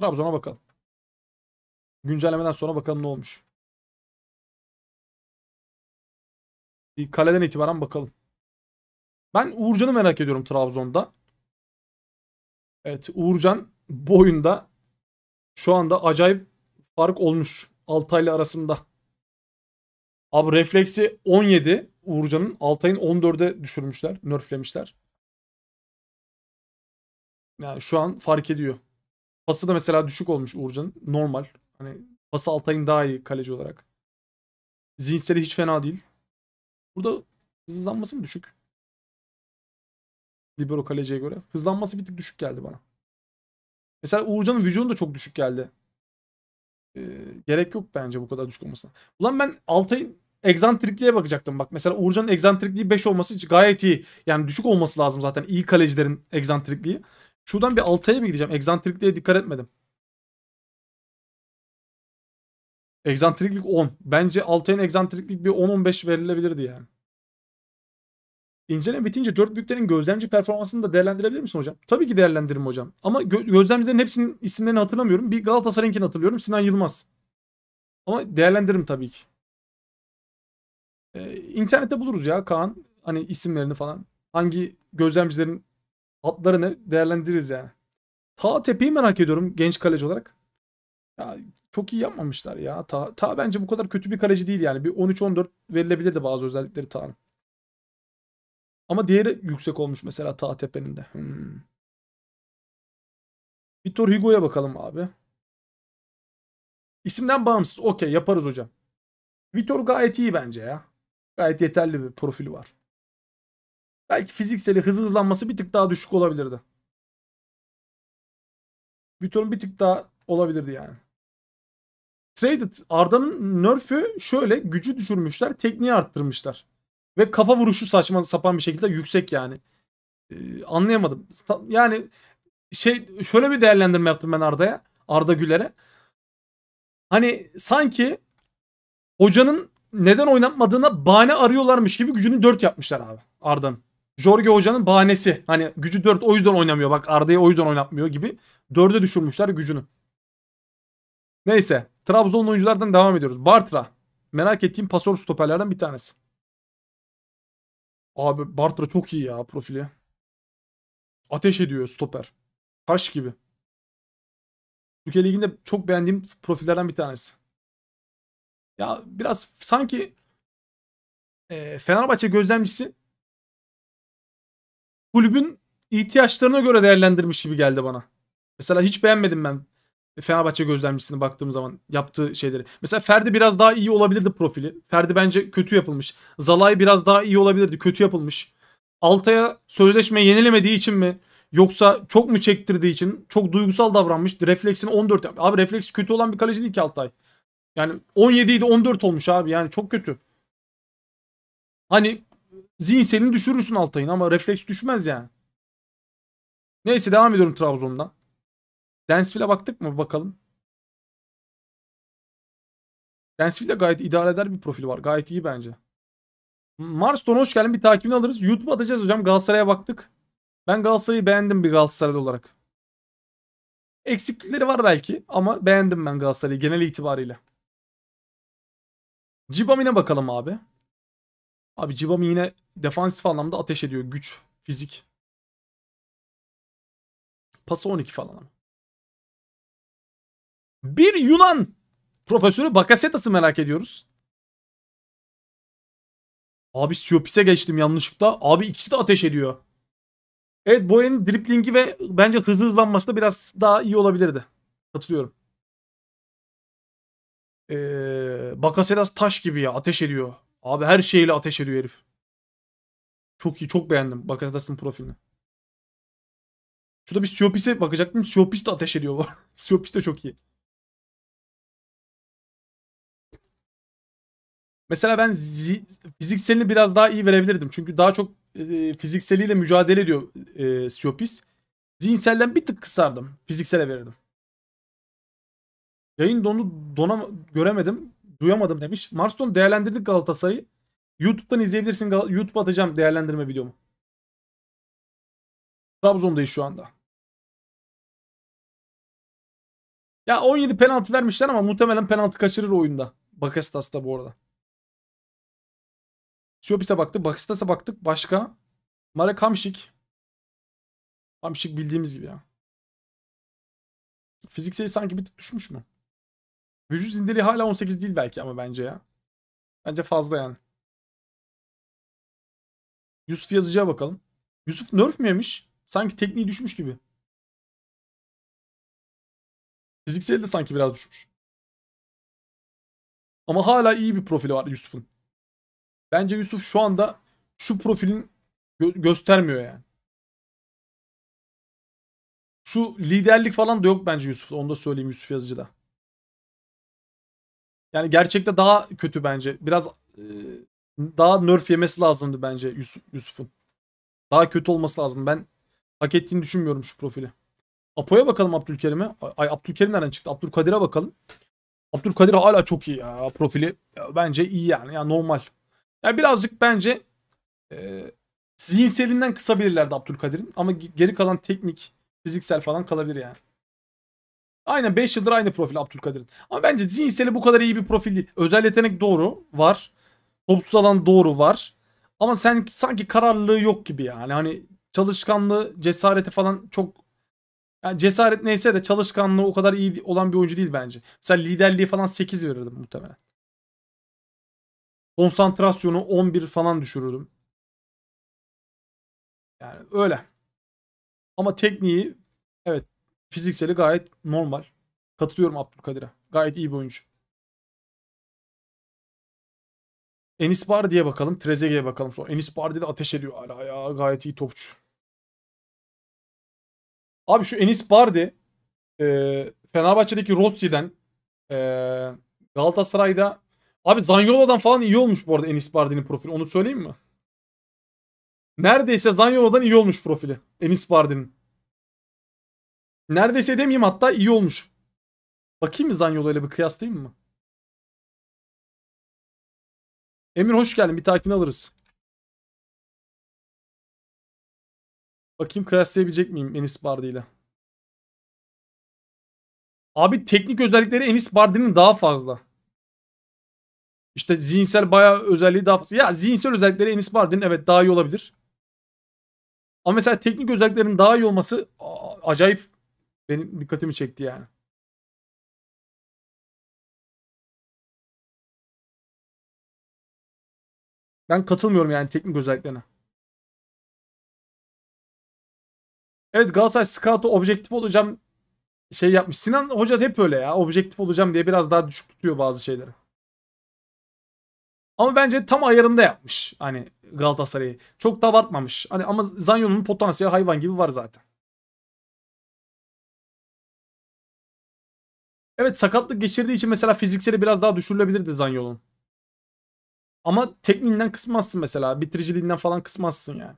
Trabzon'a bakalım. Güncellemeden sonra bakalım ne olmuş. Bir kaleden itibaren bakalım. Ben Uğurcan'ı merak ediyorum Trabzon'da. Evet Uğurcan boyunda şu anda acayip fark olmuş. Altay'la arasında. Abi refleksi 17 Uğurcan'ın. Altay'ın 14'e düşürmüşler. Nerflemişler. Yani şu an fark ediyor. Pası da mesela düşük olmuş Uğurcan'ın. Normal. Hani pası Altay'ın daha iyi kaleci olarak. Zihinseli hiç fena değil. Burada hızlanması mı düşük? Libero kaleciye göre. Hızlanması bir tık düşük geldi bana. Mesela Uğurcan'ın vücudu da çok düşük geldi. Ee, gerek yok bence bu kadar düşük olmasına. Ulan ben Altay'ın egzantrikliğe bakacaktım bak. Mesela Uğurcan'ın egzantrikliği 5 olması gayet iyi. Yani düşük olması lazım zaten iyi kalecilerin egzantrikliği. Şuradan bir altaya mı gideceğim? Egzantrikliğe dikkat etmedim. Egzantriklik 10. Bence Altay'ın egzantriklik bir 10-15 verilebilirdi yani. İnceleme bitince dört büyüklerin gözlemci performansını da değerlendirebilir misin hocam? Tabii ki değerlendiririm hocam. Ama gö gözlemcilerin hepsinin isimlerini hatırlamıyorum. Bir Galatasaray'ınkini hatırlıyorum. Sinan Yılmaz. Ama değerlendiririm tabii ki. Ee, internette buluruz ya Kaan. Hani isimlerini falan. Hangi gözlemcilerin hatlarını değerlendiririz yani. Ta Tepe'yi merak ediyorum genç kaleci olarak. Ya, çok iyi yapmamışlar ya. Ta, ta bence bu kadar kötü bir kaleci değil yani. Bir 13-14 verilebilirdi bazı özellikleri Ta'nın. Ama diğeri yüksek olmuş mesela Ta Tepe'nin de. Hmm. Victor Hugo'ya bakalım abi. İsimden bağımsız. Okey yaparız hocam. Vitor gayet iyi bence ya. Gayet yeterli bir profil var. Belki fizikseli hızı hızlanması bir tık daha düşük olabilirdi. Vitor'un bir tık daha olabilirdi yani. Traded Arda'nın nerf'ü şöyle gücü düşürmüşler, tekniği arttırmışlar. Ve kafa vuruşu saçma sapan bir şekilde yüksek yani. Ee, anlayamadım. Yani şey şöyle bir değerlendirme yaptım ben Arda'ya. Arda Güler'e. Hani sanki hocanın neden oynatmadığına bahane arıyorlarmış gibi gücünü 4 yapmışlar abi Arda'nın. Jorge Hoca'nın bahanesi. Hani gücü 4 o yüzden oynamıyor. Bak Arda'yı o yüzden oynatmıyor gibi. 4'e düşürmüşler gücünü. Neyse. Trabzon oyunculardan devam ediyoruz. Bartra. Merak ettiğim pasör stoperlerden bir tanesi. Abi Bartra çok iyi ya profili. Ateş ediyor stoper. Taş gibi. Türkiye Ligi'nde çok beğendiğim profillerden bir tanesi. Ya biraz sanki e, Fenerbahçe gözlemcisi kulübün ihtiyaçlarına göre değerlendirmiş gibi geldi bana. Mesela hiç beğenmedim ben Fenerbahçe gözlemcisine baktığım zaman yaptığı şeyleri. Mesela Ferdi biraz daha iyi olabilirdi profili. Ferdi bence kötü yapılmış. Zalay biraz daha iyi olabilirdi. Kötü yapılmış. Altay'a sözleşme yenilemediği için mi? Yoksa çok mu çektirdiği için? Çok duygusal davranmış. Refleksini 14 yapmış. Abi refleks kötü olan bir kaleci değil ki Altay. Yani 17 idi 14 olmuş abi. Yani çok kötü. Hani Zihinselini düşürürsün Altay'ın ama refleks düşmez yani. Neyse devam ediyorum Trabzon'dan. Densville'e baktık mı bakalım. Densville'de gayet idare eder bir profil var. Gayet iyi bence. Marston hoş geldin. Bir takibini alırız. YouTube'a atacağız hocam. Galatasaray'a baktık. Ben Galatasaray'ı beğendim bir Galatasaraylı olarak. Eksiklikleri var belki ama beğendim ben Galatasaray'ı genel itibariyle. Cibamine bakalım abi. Abi cibam yine defansif anlamda ateş ediyor. Güç, fizik. Pası 12 falan ama. Bir Yunan profesörü Bakasetas'ı merak ediyoruz. Abi Siopis'e geçtim yanlışlıkla. Abi ikisi de ateş ediyor. Evet Boyan'ın driplingi ve bence hızlı hızlanması da biraz daha iyi olabilirdi. Katılıyorum. Ee, Bakasetas taş gibi ya ateş ediyor. Abi her şeyle ateş ediyor herif. Çok iyi. Çok beğendim. Bakasetas'ın profilini. Şurada bir Siopis'e bakacaktım. Siopis de ateş ediyor bu. Siopis de çok iyi. Mesela ben fizikselini biraz daha iyi verebilirdim. Çünkü daha çok e, fizikseliyle mücadele ediyor e, Siopis. Zihinselden bir tık kısardım. Fiziksele verirdim. Yayın donu donam göremedim. Duyamadım demiş. Marston değerlendirdik Galatasaray'ı. YouTube'dan izleyebilirsin. YouTube atacağım değerlendirme videomu. Trabzon'dayız şu anda. Ya 17 penaltı vermişler ama muhtemelen penaltı kaçırır oyunda. Bakasitas da bu arada. Siopise baktık. Bakasitas'a baktık. Başka. Marek Hamşik. Hamşik bildiğimiz gibi ya. Fizik sanki bir tık düşmüş mü? Vücut indiriği hala 18 değil belki ama bence ya. Bence fazla yani. Yusuf Yazıcı'ya bakalım. Yusuf nerf mi yemiş? Sanki tekniği düşmüş gibi. Fiziksel de sanki biraz düşmüş. Ama hala iyi bir profili var Yusuf'un. Bence Yusuf şu anda şu profilin gö göstermiyor yani. Şu liderlik falan da yok bence Yusuf'ta. Onu da söyleyeyim Yusuf Yazıcı'da. Yani gerçekte daha kötü bence. Biraz daha nerf yemesi lazımdı bence Yusuf, Yusuf'un. Daha kötü olması lazım. Ben hak ettiğini düşünmüyorum şu profili. Apo'ya bakalım Abdülkerim'e. Ay Abdülkerim nereden çıktı? Abdülkadir'e bakalım. Abdülkadir hala çok iyi ya. Profili ya, bence iyi yani. Ya normal. Ya birazcık bence e, zihinselinden kısabilirlerdi Abdülkadir'in ama geri kalan teknik, fiziksel falan kalabilir yani. Aynen 5 yıldır aynı profil Abdülkadir'in. Ama bence zihinseli bu kadar iyi bir profil değil. Özel yetenek doğru var. Topsuz alan doğru var. Ama sen sanki kararlılığı yok gibi yani. Hani çalışkanlığı, cesareti falan çok yani cesaret neyse de çalışkanlığı o kadar iyi olan bir oyuncu değil bence. Mesela liderliği falan 8 verirdim muhtemelen. Konsantrasyonu 11 falan düşürürdüm. Yani öyle. Ama tekniği evet fizikseli gayet normal. Katılıyorum Abdülkadir'e. Gayet iyi bir oyuncu. Enis Bardi'ye bakalım. Trezeguet'e bakalım. Sonra Enis Bardi de ateş ediyor hala ya. Gayet iyi topçu. Abi şu Enis Bardi e, Fenerbahçe'deki Rossi'den e, Galatasaray'da abi Zanyola'dan falan iyi olmuş bu arada Enis Bardi'nin profili. Onu söyleyeyim mi? Neredeyse Zanyola'dan iyi olmuş profili. Enis Bardi'nin. Neredeyse demeyeyim hatta iyi olmuş. Bakayım mı Zanyola ile bir kıyaslayayım mı? Emir hoş geldin. Bir takip alırız. Bakayım kıyaslayabilecek miyim Enis Bardi ile. Abi teknik özellikleri Enis Bardi'nin daha fazla. İşte zihinsel bayağı özelliği daha fazla. Ya zihinsel özellikleri Enis Bardi'nin evet daha iyi olabilir. Ama mesela teknik özelliklerin daha iyi olması acayip benim dikkatimi çekti yani. Ben katılmıyorum yani teknik özelliklerine. Evet Galatasaray scout'u objektif olacağım şey yapmış. Sinan Hoca hep öyle ya. Objektif olacağım diye biraz daha düşük tutuyor bazı şeyleri. Ama bence tam ayarında yapmış hani Galatasaray'ı. Çok da abartmamış. Hani ama Zanyon'un potansiyeli hayvan gibi var zaten. Evet sakatlık geçirdiği için mesela fizikseli biraz daha düşürülebilirdi Zanyol'un. Ama tekniğinden kısmazsın mesela. Bitiriciliğinden falan kısmazsın yani.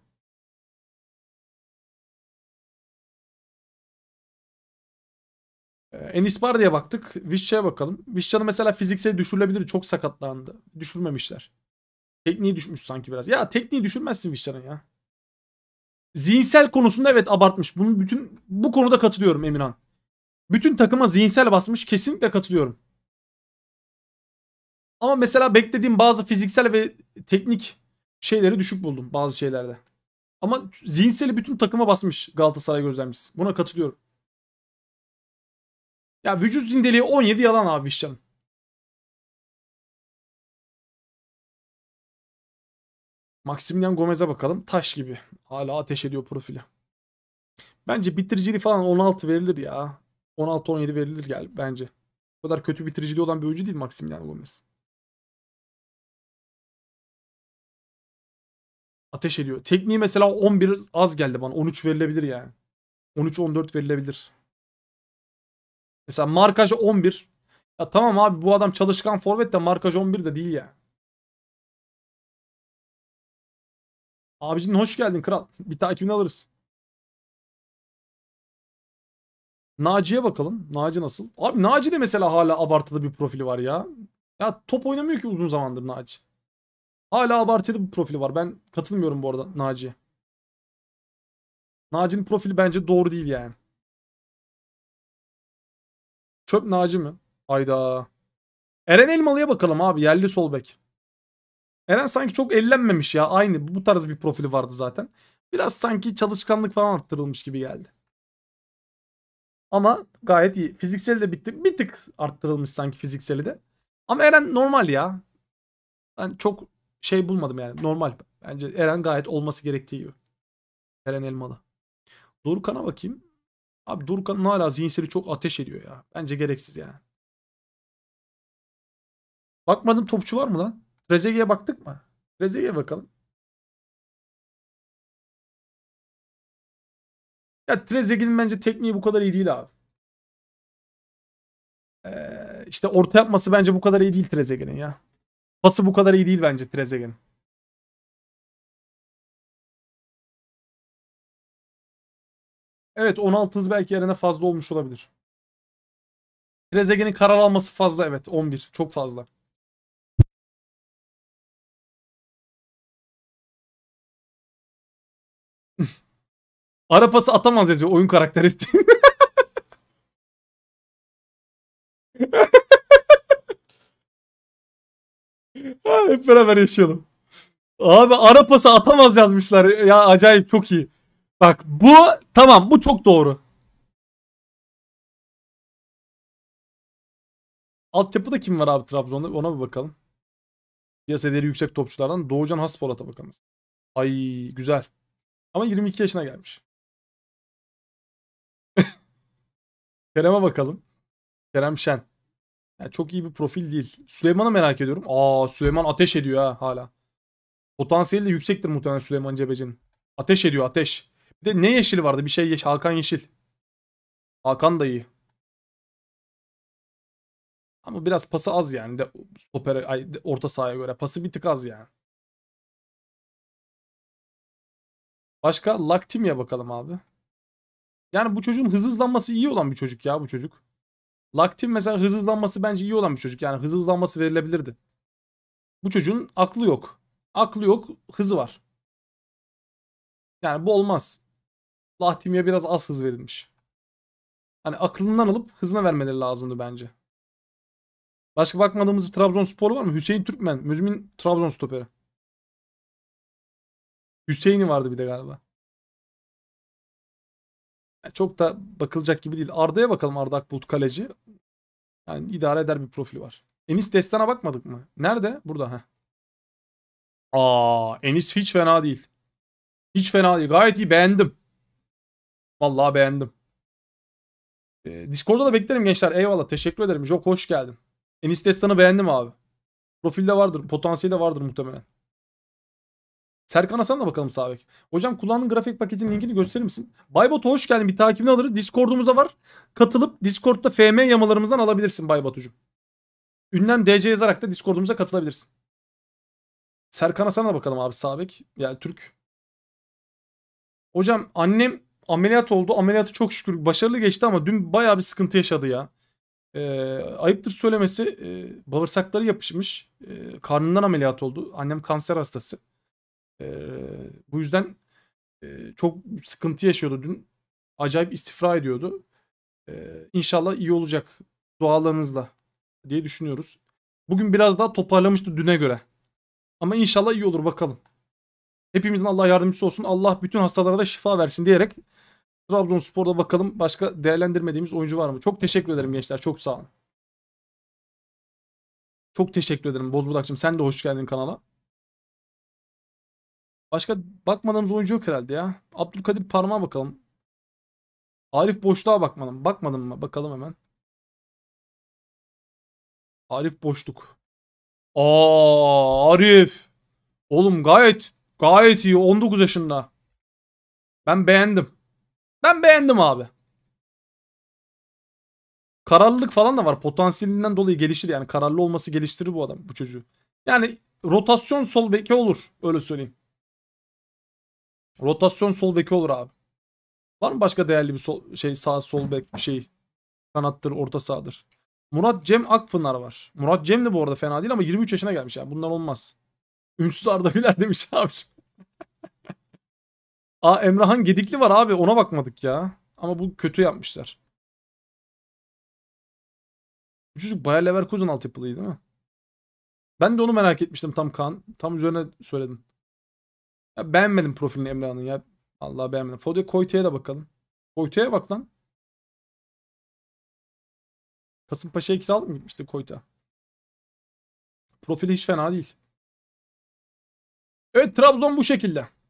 Ee, Enis Bar diye baktık. Vişça'ya bakalım. Vişça'nın mesela fiziksel düşürülebilir. Çok sakatlandı. Düşürmemişler. Tekniği düşmüş sanki biraz. Ya tekniği düşürmezsin Vişça'nın ya. Zihinsel konusunda evet abartmış. Bunun bütün bu konuda katılıyorum Emirhan. Bütün takıma zihinsel basmış. Kesinlikle katılıyorum. Ama mesela beklediğim bazı fiziksel ve teknik şeyleri düşük buldum bazı şeylerde. Ama zihinseli bütün takıma basmış Galatasaray gözlemcisi. Buna katılıyorum. Ya vücut zindeliği 17 yalan abi Vişcan'ın. Maximilian Gomez'e bakalım. Taş gibi. Hala ateş ediyor profili. Bence bitiriciliği falan 16 verilir ya. 16-17 verilir gel bence. O kadar kötü bitiriciliği olan bir oyuncu değil Maximilian Gomez. Ateş ediyor. Tekniği mesela 11 az geldi bana. 13 verilebilir yani. 13-14 verilebilir. Mesela markaj 11. Ya tamam abi bu adam çalışkan forvet de markaj 11 de değil ya. Yani. Abicin hoş geldin kral. Bir takibini alırız. Naci'ye bakalım. Naci nasıl? Abi Naci de mesela hala abartılı bir profili var ya. Ya top oynamıyor ki uzun zamandır Naci. Hala abartılı bir profili var. Ben katılmıyorum bu arada Naci. Naci'nin profili bence doğru değil yani. Çöp Naci mi? Ayda. Eren Elmalı'ya bakalım abi. Yerli solbek. Eren sanki çok ellenmemiş ya. Aynı bu tarz bir profili vardı zaten. Biraz sanki çalışkanlık falan arttırılmış gibi geldi. Ama gayet iyi. Fizikseli de bitti. Bir tık arttırılmış sanki fizikseli de. Ama Eren normal ya. Ben çok şey bulmadım yani normal. Bence Eren gayet olması gerektiği gibi. Eren Elmalı. Durkan'a bakayım. Abi Dorukan'ın hala zihinseli çok ateş ediyor ya. Bence gereksiz yani. Bakmadım topçu var mı lan? Trezeguet'e baktık mı? Trezeguet'e bakalım. Ya Trezeguet'in bence tekniği bu kadar iyi değil abi. Ee, işte orta yapması bence bu kadar iyi değil Trezeguet'in ya. Pası bu kadar iyi değil bence Trezeguet'in. Evet 16 hız belki yerine fazla olmuş olabilir. Trezeguet'in karar alması fazla evet 11 çok fazla. Ara pası atamaz yazıyor oyun karakteristiği. Hep beraber yaşayalım. Abi ara pası atamaz yazmışlar. Ya acayip çok iyi. Bak bu tamam bu çok doğru. Altyapıda kim var abi Trabzon'da? Ona bir bakalım. Piyasa değeri yüksek topçulardan Doğucan Haspolat'a bakalım. Ay güzel. Ama 22 yaşına gelmiş. Kerem'e bakalım. Kerem Şen. Yani çok iyi bir profil değil. Süleyman'ı merak ediyorum. Aa Süleyman ateş ediyor ha hala. Potansiyeli de yüksektir muhtemelen Süleyman Cebeci'nin. Ateş ediyor ateş. Bir de ne yeşil vardı? Bir şey yeşil. Hakan Yeşil. Hakan da iyi. Ama biraz pası az yani. De, stopere, ay, de, orta sahaya göre. Pası bir tık az yani. Başka Laktimya bakalım abi. Yani bu çocuğun hızlanması iyi olan bir çocuk ya bu çocuk. Laktin mesela hız hızlanması bence iyi olan bir çocuk. Yani hız hızlanması verilebilirdi. Bu çocuğun aklı yok. Aklı yok, hızı var. Yani bu olmaz. Lahtimi'ye biraz az hız verilmiş. Hani aklından alıp hızına vermeleri lazımdı bence. Başka bakmadığımız bir Trabzonspor var mı? Hüseyin Türkmen. Müzmin Trabzon stoperi. Hüseyin'i vardı bir de galiba çok da bakılacak gibi değil. Arda'ya bakalım Arda Akbulut kaleci. Yani idare eder bir profili var. Enis Destan'a bakmadık mı? Nerede? Burada. Heh. Aa, Enis hiç fena değil. Hiç fena değil. Gayet iyi. Beğendim. Vallahi beğendim. Ee, Discord'da da beklerim gençler. Eyvallah. Teşekkür ederim. Jok hoş geldin. Enis Destan'ı beğendim abi. Profilde vardır. Potansiyeli de vardır muhtemelen. Serkan Hasan da bakalım Sabek. Hocam kullandığın grafik paketinin linkini gösterir misin? Baybat'a hoş geldin. Bir takibini alırız. Discord'umuzda var. Katılıp Discord'da FM yamalarımızdan alabilirsin Baybat'ucum. Ünlem DC yazarak da Discord'umuza katılabilirsin. Serkan Hasan'a bakalım abi Sabek. Yani Türk. Hocam annem ameliyat oldu. Ameliyatı çok şükür başarılı geçti ama dün bayağı bir sıkıntı yaşadı ya. Ee, ayıptır söylemesi e, bağırsakları yapışmış. E, karnından ameliyat oldu. Annem kanser hastası bu yüzden çok sıkıntı yaşıyordu. Dün acayip istifra ediyordu. İnşallah iyi olacak dualarınızla diye düşünüyoruz. Bugün biraz daha toparlamıştı düne göre. Ama inşallah iyi olur bakalım. Hepimizin Allah yardımcısı olsun. Allah bütün hastalara da şifa versin diyerek Trabzonspor'da bakalım başka değerlendirmediğimiz oyuncu var mı? Çok teşekkür ederim gençler. Çok sağ olun. Çok teşekkür ederim Bozbudakçım. Sen de hoş geldin kanala. Başka bakmadığımız oyuncu yok herhalde ya. Abdülkadir Parmağa bakalım. Arif Boşluğa bakmadım. Bakmadım mı? Bakalım hemen. Arif Boşluk. Aa Arif. Oğlum gayet gayet iyi. 19 yaşında. Ben beğendim. Ben beğendim abi. Kararlılık falan da var. Potansiyelinden dolayı gelişir yani. Kararlı olması geliştirir bu adam bu çocuğu. Yani rotasyon sol beki olur. Öyle söyleyeyim. Rotasyon sol beki olur abi. Var mı başka değerli bir sol, şey sağ sol bek bir şey? Kanattır, orta sağdır. Murat Cem Akpınar var. Murat Cem de bu arada fena değil ama 23 yaşına gelmiş ya. Bunlar olmaz. Ünsüz Arda Güler demiş abi. Aa Emrahan Gedikli var abi. Ona bakmadık ya. Ama bu kötü yapmışlar. Bu çocuk Bayer Leverkusen altyapılıydı değil mi? Ben de onu merak etmiştim tam kan. Tam üzerine söyledim. Ya beğenmedim profilini Emrah'ın ya. Allah beğenmedim. Fodio Koyte'ye de bakalım. Koyte'ye bak lan. Kasımpaşa'ya kiralık mı gitmişti Koyta? Profili hiç fena değil. Evet Trabzon bu şekilde.